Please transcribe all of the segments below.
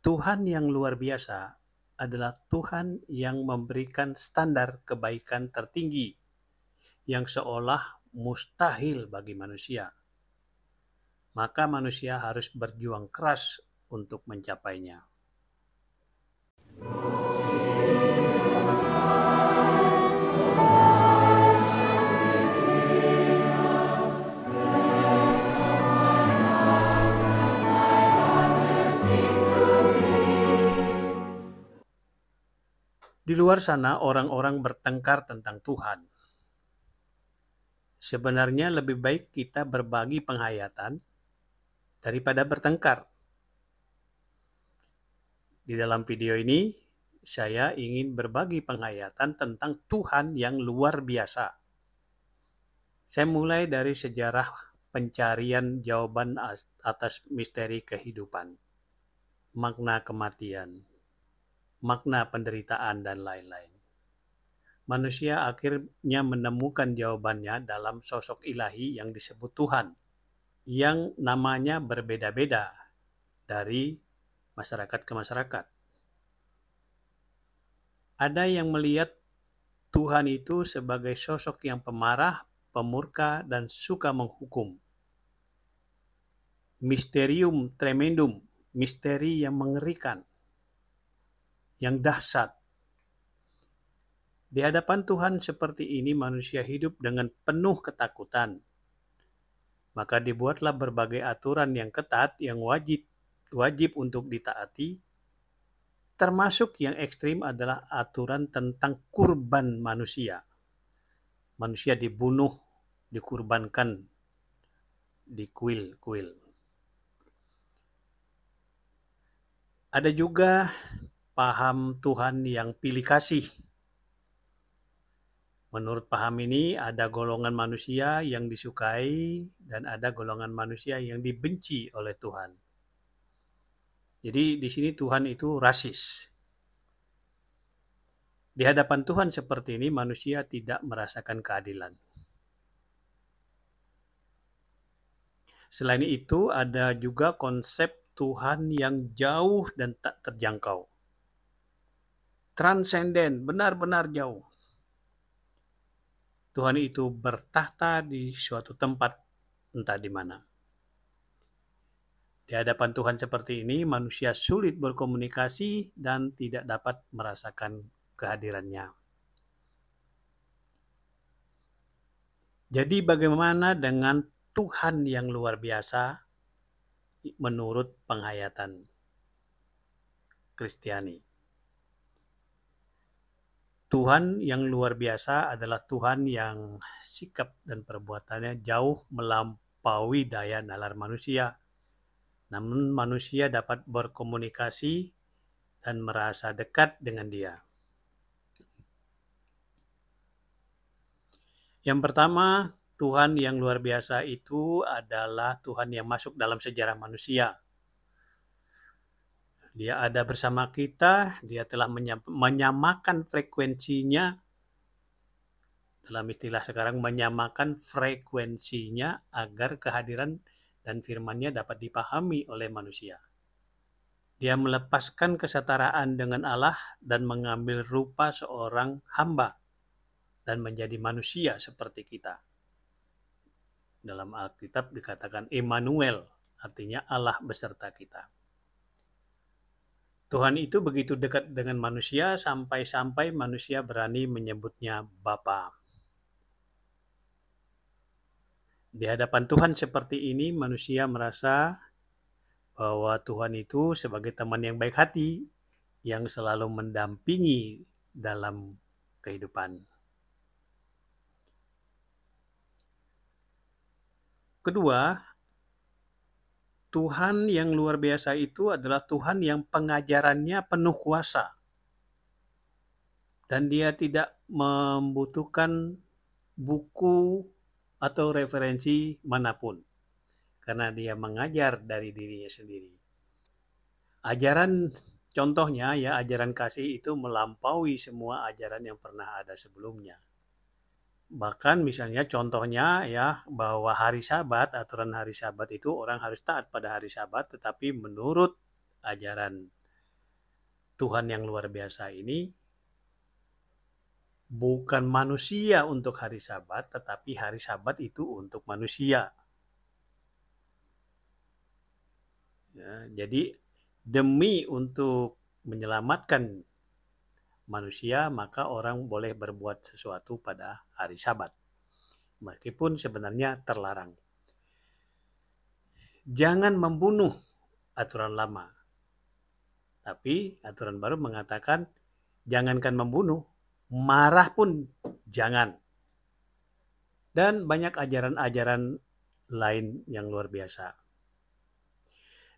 Tuhan yang luar biasa adalah Tuhan yang memberikan standar kebaikan tertinggi yang seolah mustahil bagi manusia. Maka manusia harus berjuang keras untuk mencapainya. luar sana orang-orang bertengkar tentang Tuhan. Sebenarnya lebih baik kita berbagi penghayatan daripada bertengkar. Di dalam video ini, saya ingin berbagi penghayatan tentang Tuhan yang luar biasa. Saya mulai dari sejarah pencarian jawaban atas misteri kehidupan, makna kematian makna penderitaan, dan lain-lain. Manusia akhirnya menemukan jawabannya dalam sosok ilahi yang disebut Tuhan, yang namanya berbeda-beda dari masyarakat ke masyarakat. Ada yang melihat Tuhan itu sebagai sosok yang pemarah, pemurka, dan suka menghukum. Misterium tremendum, misteri yang mengerikan yang dahsyat. Di hadapan Tuhan seperti ini manusia hidup dengan penuh ketakutan. Maka dibuatlah berbagai aturan yang ketat yang wajib wajib untuk ditaati. Termasuk yang ekstrim adalah aturan tentang kurban manusia. Manusia dibunuh, dikurbankan di kuil-kuil. Ada juga paham Tuhan yang pilih kasih. Menurut paham ini, ada golongan manusia yang disukai dan ada golongan manusia yang dibenci oleh Tuhan. Jadi, di sini Tuhan itu rasis. Di hadapan Tuhan seperti ini, manusia tidak merasakan keadilan. Selain itu, ada juga konsep Tuhan yang jauh dan tak terjangkau transenden, benar-benar jauh. Tuhan itu bertahta di suatu tempat, entah di mana. Di hadapan Tuhan seperti ini, manusia sulit berkomunikasi dan tidak dapat merasakan kehadirannya. Jadi bagaimana dengan Tuhan yang luar biasa menurut penghayatan Kristiani? Tuhan yang luar biasa adalah Tuhan yang sikap dan perbuatannya jauh melampaui daya nalar manusia. Namun manusia dapat berkomunikasi dan merasa dekat dengan dia. Yang pertama, Tuhan yang luar biasa itu adalah Tuhan yang masuk dalam sejarah manusia. Dia ada bersama kita, dia telah menyamakan frekuensinya dalam istilah sekarang menyamakan frekuensinya agar kehadiran dan firmannya dapat dipahami oleh manusia. Dia melepaskan kesetaraan dengan Allah dan mengambil rupa seorang hamba dan menjadi manusia seperti kita. Dalam Alkitab dikatakan Immanuel, artinya Allah beserta kita. Tuhan itu begitu dekat dengan manusia sampai-sampai manusia berani menyebutnya Bapa. Di hadapan Tuhan seperti ini manusia merasa bahwa Tuhan itu sebagai teman yang baik hati yang selalu mendampingi dalam kehidupan. Kedua, Tuhan yang luar biasa itu adalah Tuhan yang pengajarannya penuh kuasa. Dan dia tidak membutuhkan buku atau referensi manapun. Karena dia mengajar dari dirinya sendiri. Ajaran contohnya ya ajaran kasih itu melampaui semua ajaran yang pernah ada sebelumnya bahkan misalnya contohnya ya bahwa hari Sabat aturan hari Sabat itu orang harus taat pada hari Sabat tetapi menurut ajaran Tuhan yang luar biasa ini bukan manusia untuk hari Sabat tetapi hari Sabat itu untuk manusia ya, jadi demi untuk menyelamatkan manusia, maka orang boleh berbuat sesuatu pada hari Sabat, meskipun sebenarnya terlarang. Jangan membunuh aturan lama, tapi aturan baru mengatakan jangankan membunuh, marah pun jangan. Dan banyak ajaran-ajaran lain yang luar biasa.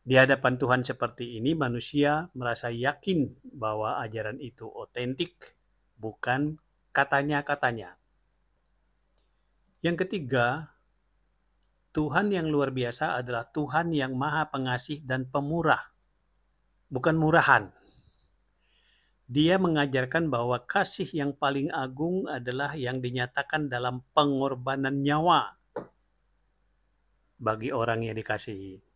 Di hadapan Tuhan seperti ini, manusia merasa yakin bahwa ajaran itu otentik, bukan katanya-katanya. Yang ketiga, Tuhan yang luar biasa adalah Tuhan yang maha pengasih dan pemurah, bukan murahan. Dia mengajarkan bahwa kasih yang paling agung adalah yang dinyatakan dalam pengorbanan nyawa bagi orang yang dikasihi.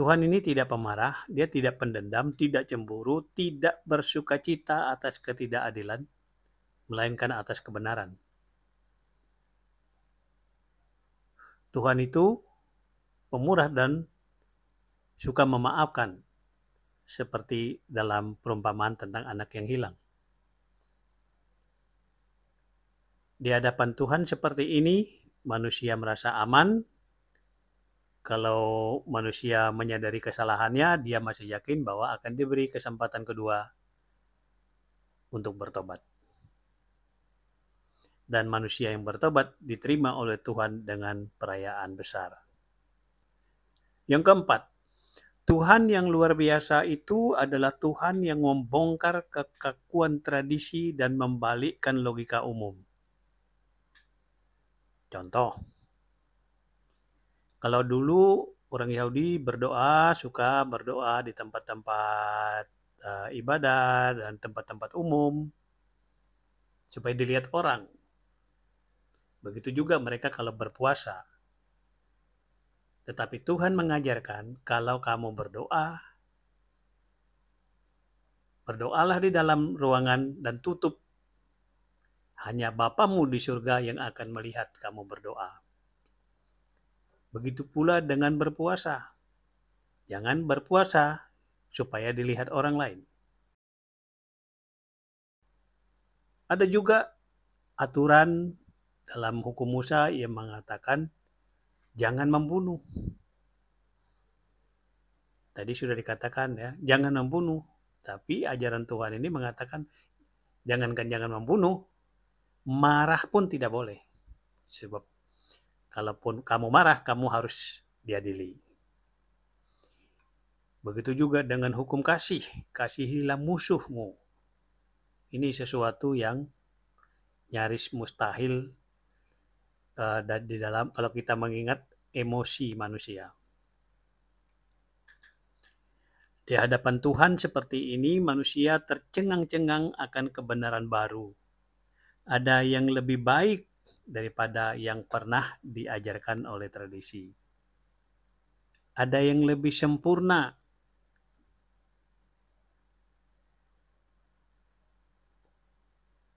Tuhan ini tidak pemarah, dia tidak pendendam, tidak cemburu, tidak bersuka cita atas ketidakadilan, melainkan atas kebenaran. Tuhan itu pemurah dan suka memaafkan, seperti dalam perumpamaan tentang anak yang hilang. Di hadapan Tuhan seperti ini, manusia merasa aman kalau manusia menyadari kesalahannya, dia masih yakin bahwa akan diberi kesempatan kedua untuk bertobat. Dan manusia yang bertobat diterima oleh Tuhan dengan perayaan besar. Yang keempat, Tuhan yang luar biasa itu adalah Tuhan yang membongkar kekakuan tradisi dan membalikkan logika umum. Contoh, kalau dulu orang Yahudi berdoa, suka berdoa di tempat-tempat uh, ibadah dan tempat-tempat umum supaya dilihat orang. Begitu juga mereka kalau berpuasa. Tetapi Tuhan mengajarkan kalau kamu berdoa, berdoalah di dalam ruangan dan tutup. Hanya Bapamu di surga yang akan melihat kamu berdoa. Begitu pula dengan berpuasa. Jangan berpuasa supaya dilihat orang lain. Ada juga aturan dalam hukum Musa yang mengatakan jangan membunuh. Tadi sudah dikatakan ya, jangan membunuh. Tapi ajaran Tuhan ini mengatakan jangankan jangan membunuh, marah pun tidak boleh. Sebab Kalaupun kamu marah, kamu harus diadili. Begitu juga dengan hukum kasih. Kasihilah musuhmu. Ini sesuatu yang nyaris mustahil uh, di dalam kalau kita mengingat emosi manusia. Di hadapan Tuhan seperti ini, manusia tercengang-cengang akan kebenaran baru. Ada yang lebih baik daripada yang pernah diajarkan oleh tradisi. Ada yang lebih sempurna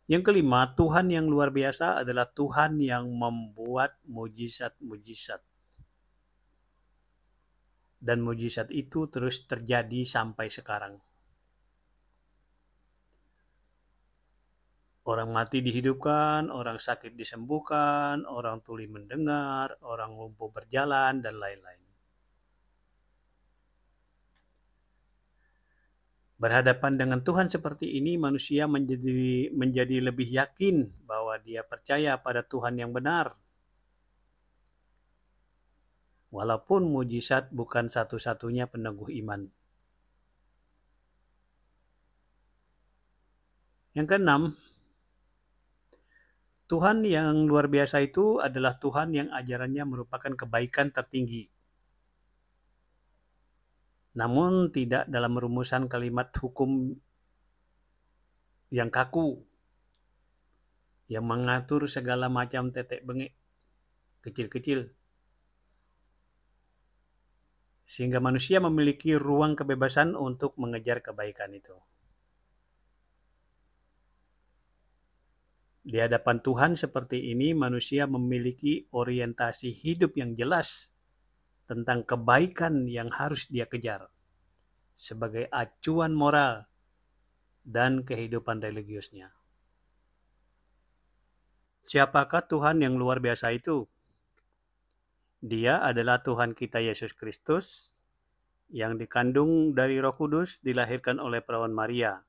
Yang kelima, Tuhan yang luar biasa adalah Tuhan yang membuat mujizat-mujizat. Dan mujizat itu terus terjadi sampai sekarang. Orang mati dihidupkan, orang sakit disembuhkan, orang tuli mendengar, orang lumpuh berjalan, dan lain-lain. Berhadapan dengan Tuhan seperti ini, manusia menjadi, menjadi lebih yakin bahwa dia percaya pada Tuhan yang benar. Walaupun mujizat bukan satu-satunya peneguh iman. Yang keenam, Tuhan yang luar biasa itu adalah Tuhan yang ajarannya merupakan kebaikan tertinggi. Namun tidak dalam rumusan kalimat hukum yang kaku yang mengatur segala macam tetek bengek kecil-kecil sehingga manusia memiliki ruang kebebasan untuk mengejar kebaikan itu. Di hadapan Tuhan seperti ini, manusia memiliki orientasi hidup yang jelas tentang kebaikan yang harus dia kejar sebagai acuan moral dan kehidupan religiusnya. Siapakah Tuhan yang luar biasa itu? Dia adalah Tuhan kita Yesus Kristus yang dikandung dari Roh Kudus, dilahirkan oleh perawan Maria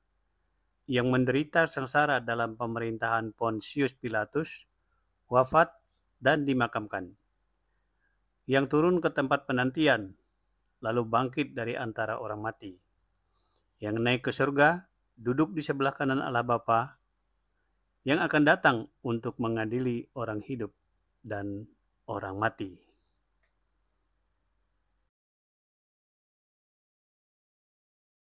yang menderita sengsara dalam pemerintahan Pontius Pilatus, wafat dan dimakamkan. Yang turun ke tempat penantian, lalu bangkit dari antara orang mati. Yang naik ke surga, duduk di sebelah kanan Allah Bapa, yang akan datang untuk mengadili orang hidup dan orang mati.